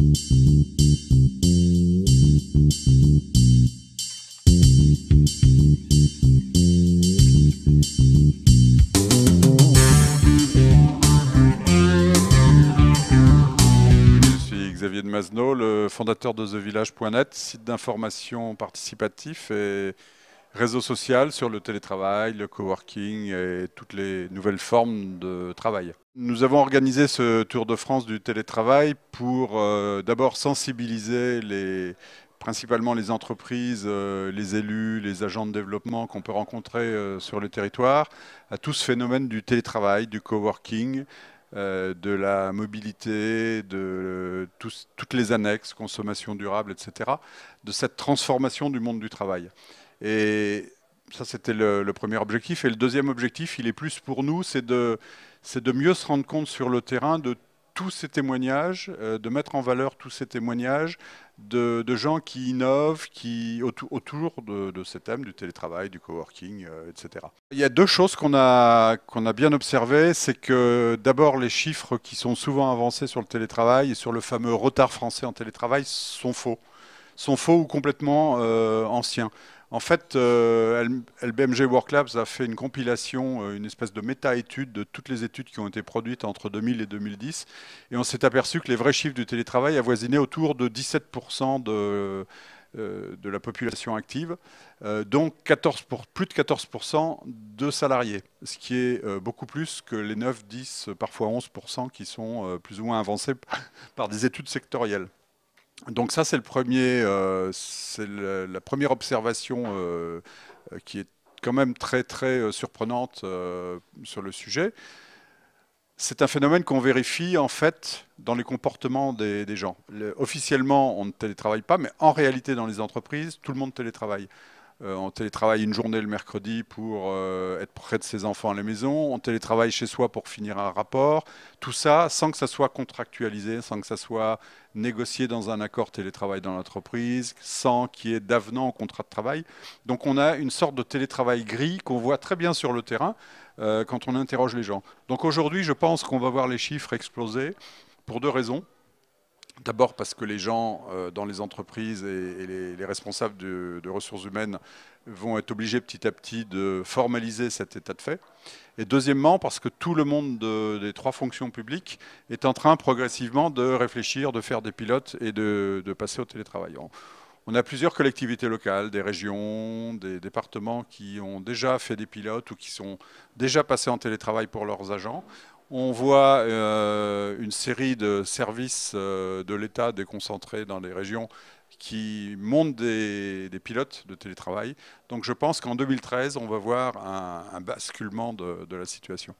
Je suis Xavier de Masneau, le fondateur de TheVillage.net, site d'information participatif et réseau social sur le télétravail, le coworking et toutes les nouvelles formes de travail. Nous avons organisé ce Tour de France du télétravail pour euh, d'abord sensibiliser principalement les entreprises, euh, les élus, les agents de développement qu'on peut rencontrer euh, sur le territoire, à tout ce phénomène du télétravail, du coworking, de la mobilité, de toutes les annexes, consommation durable, etc., de cette transformation du monde du travail. Et ça, c'était le, premier objectif. Et le deuxième objectif, il est plus pour nous, c'est de, mieux se rendre compte sur le terrain de tous ces témoignages, euh, de mettre en valeur tous ces témoignages de, gens qui innovent, qui autour, de, ces thèmes du télétravail, du coworking, euh, etc. Il y a deux choses qu'on a, qu'on a bien observées, c'est que d'abord les chiffres qui sont souvent avancés sur le télétravail et sur le fameux retard français en télétravail sont faux sont faux ou complètement euh, anciens. En fait, euh, LBMG WorkLabs a fait une compilation, euh, une espèce de méta-étude de toutes les études qui ont été produites entre 2000 et 2010. Et on s'est aperçu que les vrais chiffres du télétravail avoisinaient autour de 17% de, la population active, donc plus de 14% de salariés, ce qui est beaucoup plus que les 9, 10, parfois 11% qui sont plus ou moins avancés par des études sectorielles donc ça, c'est euh, la première observation euh, qui est quand même très très euh, surprenante sur le sujet. C'est un phénomène qu'on vérifie en fait dans les comportements des, gens. officiellement, on ne télétravaille pas, mais en réalité, dans les entreprises, tout le monde télétravaille. Euh, on télétravaille une journée le mercredi pour euh, être près de ses enfants à la maison, on télétravaille chez soi pour finir un rapport, tout ça sans que ça soit contractualisé, sans que ça soit négocié dans un accord télétravail dans l'entreprise, sans qu'il y ait d'avenant au contrat de travail. Donc on a une sorte de télétravail gris qu'on voit très bien sur le terrain euh, quand on interroge les gens. Donc aujourd'hui, je pense qu'on va voir les chiffres exploser pour deux raisons. D'abord parce que les gens euh, dans les entreprises et les responsables de ressources humaines vont être obligés petit à petit de formaliser cet état de fait. Et deuxièmement parce que tout le monde des trois fonctions publiques est en train progressivement de réfléchir, de faire des pilotes et de, passer au télétravail. On a plusieurs collectivités locales, des régions, des départements qui ont déjà fait des pilotes ou qui sont déjà passés en télétravail pour leurs agents. On voit euh, une série de services euh, de l'État déconcentrés dans les régions qui montent des, pilotes de télétravail. Donc je pense qu'en 2013, on va voir un, basculement de la situation.